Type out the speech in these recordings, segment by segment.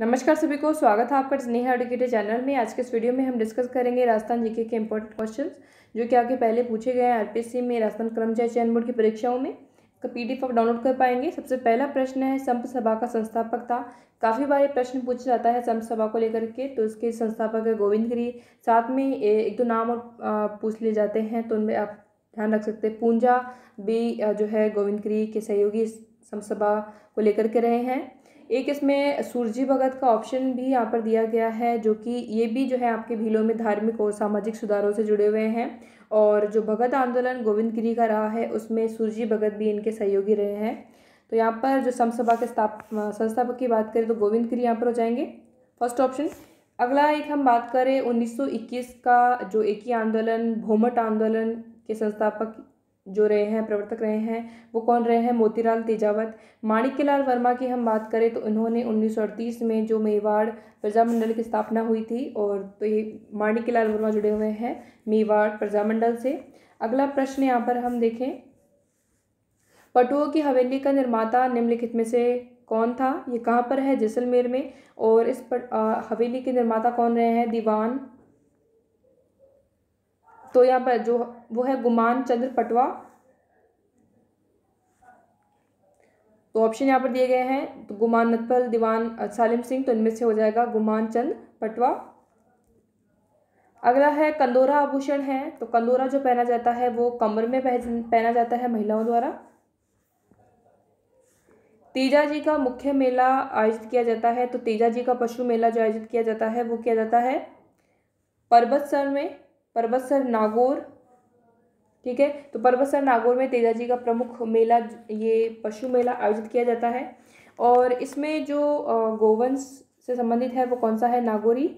नमस्कार सभी को स्वागत है आपका स्नेहा एडुकेटेड चैनल में आज के इस वीडियो में हम डिस्कस करेंगे राजस्थान जीके के इंपॉर्टेंट क्वेश्चंस जो कि आपके पहले पूछे गए हैं आरपीएससी में राजस्थान कर्मचारी चयन बोर्ड की परीक्षाओं में इसका पीडीएफ आप डाउनलोड कर पाएंगे सबसे पहला प्रश्न है संप सभा का संस्थापक था काफ़ी बार ये प्रश्न पूछा जाता है संप सभा को लेकर के तो उसके संस्थापक है गोविंद गिरी साथ में एक दो नाम और पूछ लिए जाते हैं तो उनमें आप ध्यान रख सकते हैं पूंजा भी जो है गोविंद गिरी के सहयोगी संप सभा को लेकर के रहे हैं एक इसमें सूरजी भगत का ऑप्शन भी यहाँ पर दिया गया है जो कि ये भी जो है आपके भीलों में धार्मिक और सामाजिक सुधारों से जुड़े हुए हैं और जो भगत आंदोलन गोविंद गिरी का रहा है उसमें सूरजी भगत भी इनके सहयोगी रहे हैं तो यहाँ पर जो समसभा के स्थाप संस्थापक की बात करें तो गोविंद गिरी यहाँ पर हो जाएंगे फर्स्ट ऑप्शन अगला एक हम बात करें 1921 का जो एक ही आंदोलन भोमट आंदोलन के संस्थापक जो रहे हैं प्रवर्तक रहे हैं वो कौन रहे हैं मोतीलाल तेजावत माणिक्यलाल वर्मा की हम बात करें तो इन्होंने 1938 में जो मेवाड़ प्रजामंडल की स्थापना हुई थी और तो ये माणिक्यलाल वर्मा जुड़े हुए हैं मेवाड़ प्रजामंडल से अगला प्रश्न यहाँ पर हम देखें पटुओं की हवेली का निर्माता निम्नलिखित में से कौन था ये कहाँ पर है जैसलमेर में और इस पर आ, हवेली के निर्माता कौन रहे हैं दीवान तो यहाँ पर जो वो है गुमान चंद्र पटवा तो ऑप्शन यहाँ पर दिए गए हैं तो गुमान नतफल दीवान सालिम सिंह तो इनमें से हो जाएगा गुमान चंद पटवा अगला है कंदोरा आभूषण है तो कंदोरा जो पहना जाता है वो कमर में पहना जाता है महिलाओं द्वारा तेजा जी का मुख्य मेला आयोजित किया जाता है तो तेजा जी का पशु मेला जो आयोजित किया जाता है वो किया जाता है पर्वत सर में परबसर नागौर ठीक है तो परबसर नागौर में तेजाजी का प्रमुख मेला ये पशु मेला आयोजित किया जाता है और इसमें जो गोवंश से संबंधित है वो कौन सा है नागौरी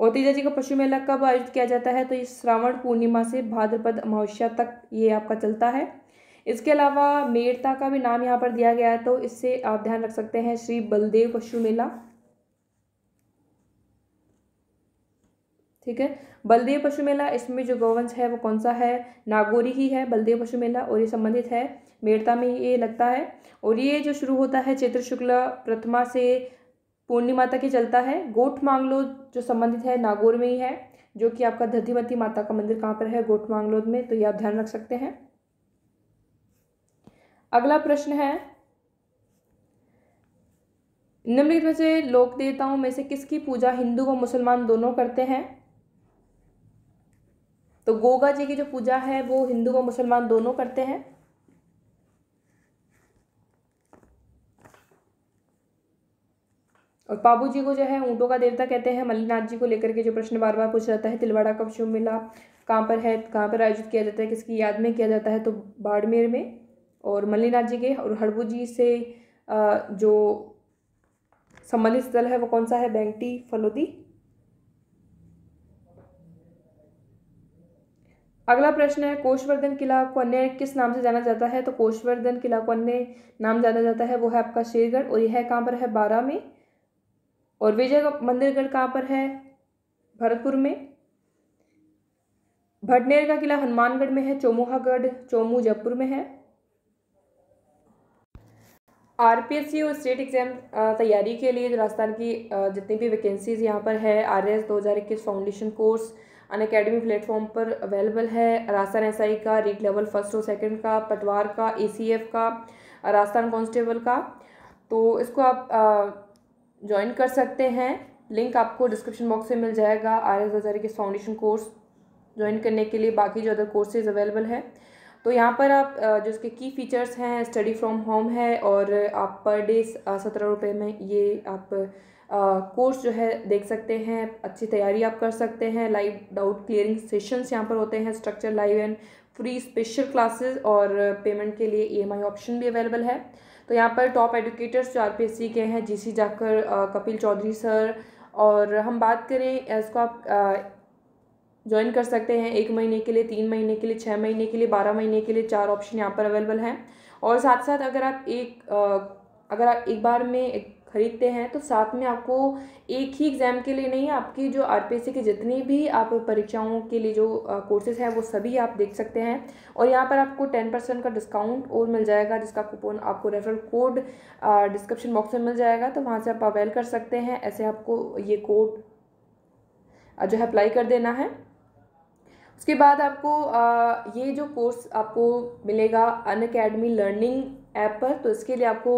और तेजाजी का पशु मेला कब आयोजित किया जाता है तो ये श्रावण पूर्णिमा से भाद्रपद अमावस्या तक ये आपका चलता है इसके अलावा मेरता का भी नाम यहाँ पर दिया गया है तो इससे आप ध्यान रख सकते हैं श्री बलदेव पशु मेला ठीक है बलदेव पशु मेला इसमें जो गौवंश है वो कौन सा है नागौरी ही है बलदेव पशु मेला और ये संबंधित है मेड़ता में ये लगता है और ये जो शुरू होता है चैत्र शुक्ल प्रथमा से पूर्णिमा तक ही चलता है गोठ मांगलो जो संबंधित है नागौर में ही है जो कि आपका धधीमती माता का मंदिर कहाँ पर है गोठ मांगलोद में तो ये आप ध्यान रख सकते हैं अगला प्रश्न है निम्नलिखित में से लोक देवताओं में से किसकी पूजा हिंदू व मुसलमान दोनों करते हैं तो गोगा जी की जो पूजा है वो हिंदू व मुसलमान दोनों करते हैं और बाबू जी को जो है ऊँटों का देवता कहते हैं मल्लीनाथ जी को लेकर के जो प्रश्न बार बार पूछा जाता है तिलवाड़ा कब शुभ मेला कहाँ पर है कहाँ पर आयोजित किया जाता है किसकी याद में किया जाता है तो बाड़मेर में और मल्लीनाथ जी के और हड़बू जी से जो संबंधित स्थल है वो कौन सा है बैंकटी फलोदी अगला प्रश्न है कोशवर्धन किला को अन्य किस नाम से जाना जाता है तो कोशवर्धन किला को अन्य नाम जाना जाता है वो है आपका शेरगढ़ और यह कहाँ पर है बारह में और विजय मंदिरगढ़ कहाँ पर है भरतपुर में भटनेर का किला हनुमानगढ़ में है चोमोहागढ़ चोमू जयपुर में है आरपीएससी और स्टेट एग्जाम तैयारी के लिए राजस्थान की जितनी भी वैकेंसीज यहाँ पर है आर एस दो हज़ार इक्कीस foundation course Unacademy platform पर अवेलेबल है राजस्थान आई का रीट लेवल फर्स्ट और सेकंड का पटवार का एफ का राजस्थान कांस्टेबल का तो इसको आप ज्वाइन कर सकते हैं लिंक आपको डिस्क्रिप्शन बॉक्स से मिल जाएगा आर एस हजारी के फाउंडेशन कोर्स ज्वाइन करने के लिए बाकी जो अदर कोर्सेज अवेलेबल है तो यहाँ पर आप जो इसके की फ़ीचर्स हैं स्टडी फ्रॉम होम है और आप पर डे सत्रह रुपये में ये आप कोर्स जो है देख सकते हैं अच्छी तैयारी आप कर सकते हैं लाइव डाउट क्लियरिंग सेशंस यहाँ पर होते हैं structure live and free special classes और पेमेंट के लिए ई e ऑप्शन भी अवेलेबल है तो यहाँ पर टॉप एडुकेटर्स जो आर के हैं सी जाकर कपिल चौधरी सर और हम बात करें इसको आप ज्वाइन कर सकते हैं एक महीने के लिए तीन महीने के लिए छः महीने के लिए बारह महीने के लिए चार ऑप्शन यहाँ पर अवेलेबल हैं और साथ साथ अगर आप एक अगर आप एक बार में एक ख़रीदते हैं तो साथ में आपको एक ही एग्ज़ाम के लिए नहीं आपकी जो आर की जितनी भी आप परीक्षाओं के लिए जो कोर्सेज़ हैं वो सभी आप देख सकते हैं और यहाँ पर आपको टेन परसेंट का डिस्काउंट और मिल जाएगा जिसका कूपन आपको रेफरल कोड डिस्क्रिप्शन बॉक्स में मिल जाएगा तो वहाँ से आप अवेल कर सकते हैं ऐसे आपको ये कोड जो है अप्लाई कर देना है उसके बाद आपको आ, ये जो कोर्स आपको मिलेगा अन अकेडमी लर्निंग ऐप पर तो इसके लिए आपको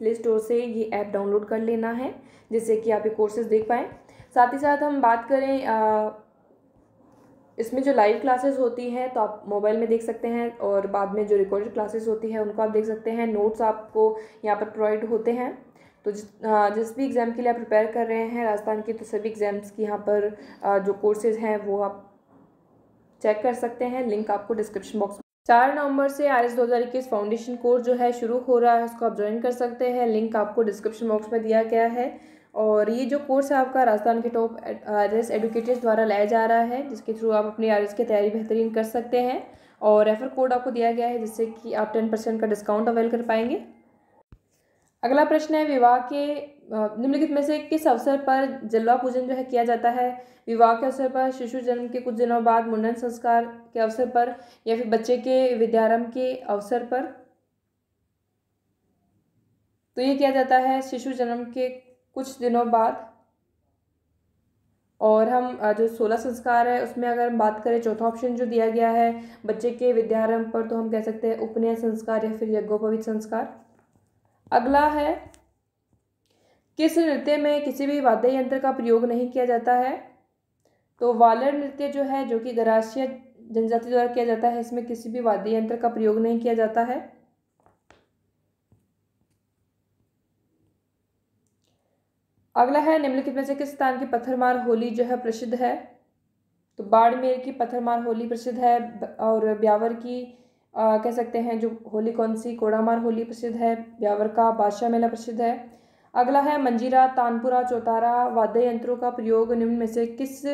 प्ले स्टोर से ये ऐप डाउनलोड कर लेना है जिससे कि आप ये कोर्सेज देख पाएँ साथ ही साथ हम बात करें आ, इसमें जो लाइव क्लासेस होती हैं तो आप मोबाइल में देख सकते हैं और बाद में जो रिकॉर्डेड क्लासेस होती है उनको आप देख सकते हैं नोट्स आपको यहाँ पर प्रोवाइड होते हैं तो जिस जिस भी एग्ज़ाम के लिए आप प्रिपेयर कर रहे हैं राजस्थान की तो सभी एग्ज़ाम्स की यहाँ पर जो कोर्सेज हैं वो आप चेक कर सकते हैं लिंक आपको डिस्क्रिप्शन बॉक्स 4 नंबर से આરએસ 2021 ફાઉન્ડેશન કોર્સ જો હે શુરુ હો રહા હે اسકો આપ જોઈન કર સકતે હે લિંક આપકો ડિસ્ક્રિપ્શન બોક્સ મે દિયા ગયા હે ઓર યે જો કોર્સ હે આપકા રાજસ્થાન કે ટોપ આરએસ એજ્યુકેટર દ્વારા લાયા જા રહા હે جس કે થ્રુ આપ apni આરએસ કે તૈયારી બેહતરીન કર સકતે હે ઓર રેફર કોડ આપકો દિયા ગયા હે જisse ki આપ 10% કા ડિસ્કાઉન્ટ અવેલ કર પાએંગે अगला प्रश्न है विवाह के निम्नलिखित में से किस अवसर पर जलवा पूजन जो है किया जाता है विवाह के अवसर पर शिशु जन्म के कुछ दिनों बाद मुंडन संस्कार के अवसर पर या फिर बच्चे के विद्यारंभ के अवसर पर तो ये किया जाता है शिशु जन्म के कुछ दिनों बाद और हम जो सोलह संस्कार है उसमें अगर हम बात करें चौथा ऑप्शन जो दिया गया है बच्चे के विद्यारंभ पर तो हम कह सकते हैं उपनयन संस्कार या फिर यज्ञोपवित संस्कार अगला है किस नृत्य में किसी भी वाद्य यंत्र का प्रयोग नहीं किया जाता है तो वालर नृत्य जो है जो कि गराशिया जनजाति द्वारा किया जाता है इसमें किसी भी वाद्य यंत्र का प्रयोग नहीं किया जाता है अगला है निम्नलिखित में से किस स्थान की पत्थरमार होली जो है प्रसिद्ध है तो बाड़मेर की पत्थरमार होली प्रसिद्ध है और ब्यावर की आ, कह सकते हैं जो होली कौन सी कोड़ामार होली प्रसिद्ध है ब्यावर का बादशाह मेला प्रसिद्ध है अगला है मंजीरा तानपुरा चौतारा वाद्य यंत्रों का प्रयोग निम्न में से किस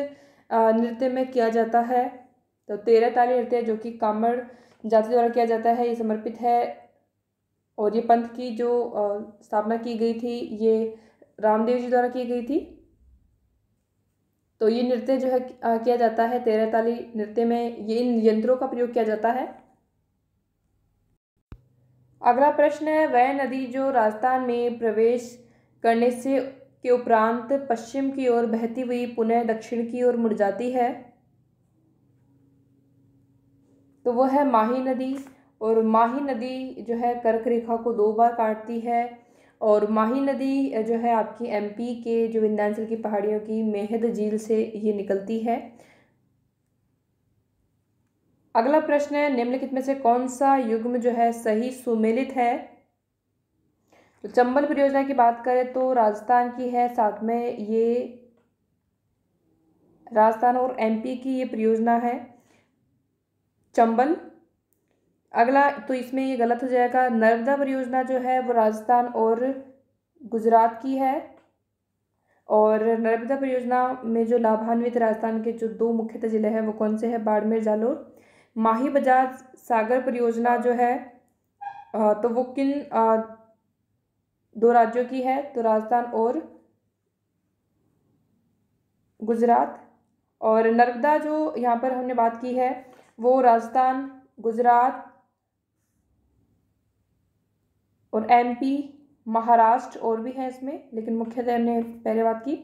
नृत्य में किया जाता है तो तेरह ताली नृत्य जो कि कामड़ जाति द्वारा किया जाता है ये समर्पित है और ये पंथ की जो स्थापना की गई थी ये रामदेव जी द्वारा की गई थी तो ये नृत्य जो है किया जाता है तेरह ताली नृत्य में ये इन यंत्रों का प्रयोग किया जाता है अगला प्रश्न है वह नदी जो राजस्थान में प्रवेश करने से के उपरांत पश्चिम की ओर बहती हुई पुनः दक्षिण की ओर मुड़ जाती है तो वह है माही नदी और माही नदी जो है कर्क रेखा को दो बार काटती है और माही नदी जो है आपकी एमपी के जो विंध्याचल की पहाड़ियों की मेहद झील से ये निकलती है अगला प्रश्न है निम्नलिखित में से कौन सा युग्म जो है सही सुमेलित है तो चंबल परियोजना की बात करें तो राजस्थान की है साथ में ये राजस्थान और एमपी की ये परियोजना है चंबल अगला तो इसमें ये गलत हो जाएगा नर्मदा परियोजना जो है वो राजस्थान और गुजरात की है और नर्मदा परियोजना में जो लाभान्वित राजस्थान के जो दो मुख्यतः ज़िले हैं वो कौन से हैं बाड़मेर जालोर माही बजाज सागर परियोजना जो है तो वो किन दो राज्यों की है तो राजस्थान और गुजरात और नर्मदा जो यहाँ पर हमने बात की है वो राजस्थान गुजरात और एमपी महाराष्ट्र और भी है इसमें लेकिन मुख्यतः हमने पहले बात की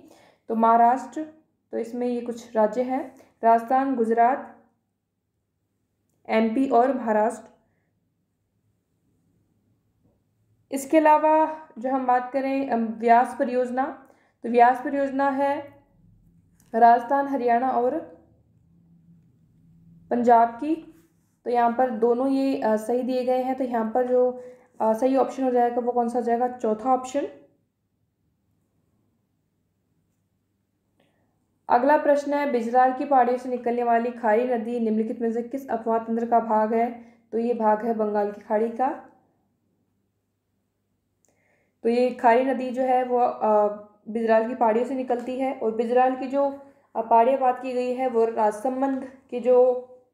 तो महाराष्ट्र तो इसमें ये कुछ राज्य हैं राजस्थान गुजरात एमपी और महाराष्ट्र इसके अलावा जो हम बात करें व्यास परियोजना तो व्यास परियोजना है राजस्थान हरियाणा और पंजाब की तो यहाँ पर दोनों ये सही दिए गए हैं तो यहाँ पर जो सही ऑप्शन हो जाएगा वो कौन सा हो जाएगा चौथा ऑप्शन अगला प्रश्न है बिजरार की पहाड़ियों से निकलने वाली खारी नदी निम्नलिखित में से किस अपवाह तंत्र का भाग है तो ये भाग है बंगाल की खाड़ी का तो ये खारी नदी जो है वो बिजराल की पहाड़ियों से निकलती है और बिजराल की जो पहाड़ियाँ बात की गई है वो राजसम्बंद की जो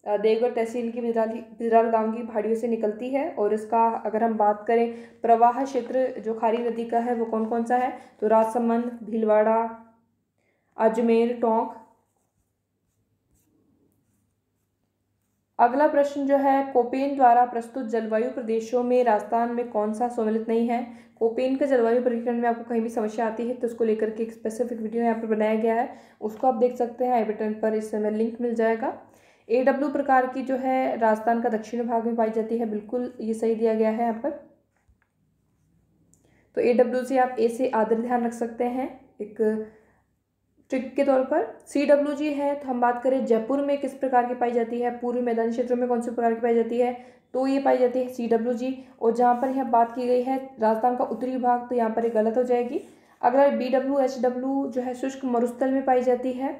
देवगढ़ तहसील की बिजराल बिजराल गांव की पहाड़ियों से निकलती है और इसका अगर हम बात करें प्रवाह क्षेत्र जो खारी नदी का है वो कौन कौन सा है तो राजसमंद भीलवाड़ा अजमेर टोंक अगला प्रश्न जो है कोपेन द्वारा प्रस्तुत जलवायु प्रदेशों में राजस्थान में कौन सा सम्मिलित नहीं है कोपेन का जलवायु परीक्षण में आपको कहीं भी समस्या आती है तो उसको लेकर के एक स्पेसिफिक वीडियो यहाँ पर बनाया गया है उसको आप देख सकते हैं आई बटन पर इस समय लिंक मिल जाएगा ए डब्ल्यू प्रकार की जो है राजस्थान का दक्षिण भाग में पाई जाती है बिल्कुल ये सही दिया गया है यहाँ पर तो ए डब्ल्यू से आप ए से आदर ध्यान रख सकते हैं एक ट्रिक के तौर पर सी डब्ल्यू जी है तो हम बात करें जयपुर में किस प्रकार की पाई जाती है पूर्वी मैदानी क्षेत्रों में कौन से प्रकार की पाई जाती है तो ये पाई जाती है सी डब्ल्यू जी और जहाँ पर यह बात की गई है राजस्थान का उत्तरी भाग तो यहाँ पर ये गलत हो जाएगी अगला बी डब्ल्यू एच डब्ल्यू जो है शुष्क मरुस्थल में पाई जाती है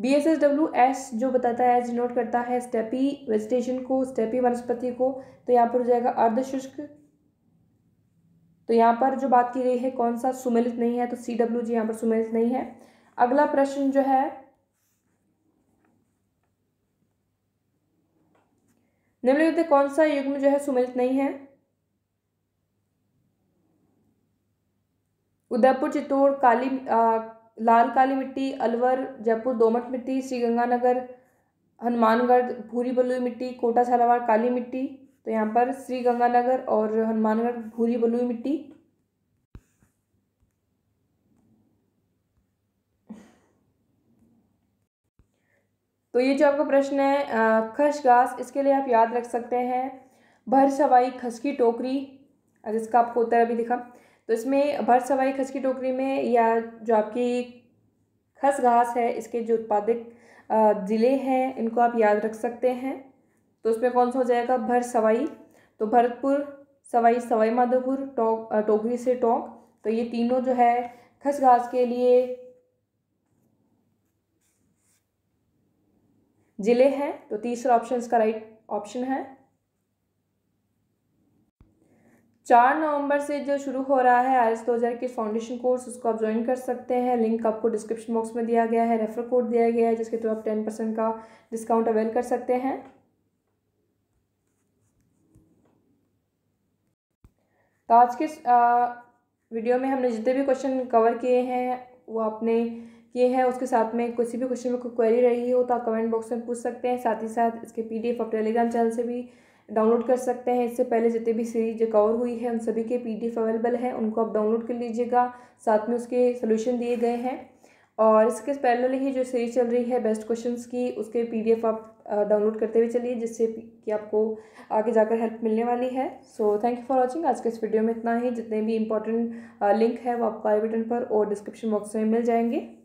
B S S W S जो बताता है नोट करता है स्टेपी वेजिटेशन को स्टेपी वनस्पति को तो यहाँ पर हो जाएगा अर्धशुष्क तो यहाँ पर जो बात की गई है कौन सा सुमेलित नहीं है तो सी डब्ल्यू जी यहाँ पर सुमेलित नहीं है अगला प्रश्न जो है निम्नलिखित कौन सा युग्म जो है सुमिलित नहीं है उदयपुर चित्तौड़ काली आ, लाल काली मिट्टी अलवर जयपुर दोमट मिट्टी श्रीगंगानगर हनुमानगढ़ भूरी बलुई मिट्टी कोटा झालावाड़ काली मिट्टी तो यहाँ पर श्रीगंगानगर और हनुमानगढ़ भूरी बलुई मिट्टी तो ये जो आपका प्रश्न है खस घास इसके लिए आप याद रख सकते हैं भर सवाई खस की टोकरी जिसका आपको उत्तर अभी दिखा तो इसमें भर सवाई खस की टोकरी में या जो आपकी खस घास है इसके जो उत्पादक ज़िले हैं इनको आप याद रख सकते हैं तो उसमें कौन सा हो जाएगा भर सवाई तो भरतपुर सवाई सवाई माधोपुर टोक टोकरी से टोंक तो ये तीनों जो है खस घास के लिए ज़िले हैं तो तीसरा ऑप्शन इसका राइट ऑप्शन है चार नवंबर से जो शुरू हो रहा है आई एस दो हज़ार के फाउंडेशन कोर्स उसको आप ज्वाइन कर सकते हैं लिंक आपको डिस्क्रिप्शन बॉक्स में दिया गया है रेफर कोड दिया गया है जिसके थ्रू तो आप टेन परसेंट का डिस्काउंट अवेल कर सकते हैं तो आज के वीडियो में हमने जितने भी क्वेश्चन कवर किए हैं वो आपने ये है उसके साथ में किसी भी क्वेश्चन में कोई क्वेरी रही हो तो आप कमेंट बॉक्स में पूछ सकते हैं साथ ही साथ इसके पी एफ आप टेलीग्राम चैनल से भी डाउनलोड कर सकते हैं इससे पहले जितनी भी सीरीज कवर हुई है उन सभी के पी डी एफ अवेलेबल हैं उनको आप डाउनलोड कर लीजिएगा साथ में उसके सोल्यूशन दिए गए हैं और इसके पहले ही जो सीरीज चल रही है बेस्ट क्वेश्चन की उसके पी डी एफ आप डाउनलोड करते हुए चलिए जिससे कि आपको आगे जाकर हेल्प मिलने वाली है so thank you for watching आज के इस वीडियो में इतना ही जितने भी इंपॉर्टेंट लिंक है वो आपको आई बटन पर और डिस्क्रिप्शन बॉक्स में मिल जाएंगे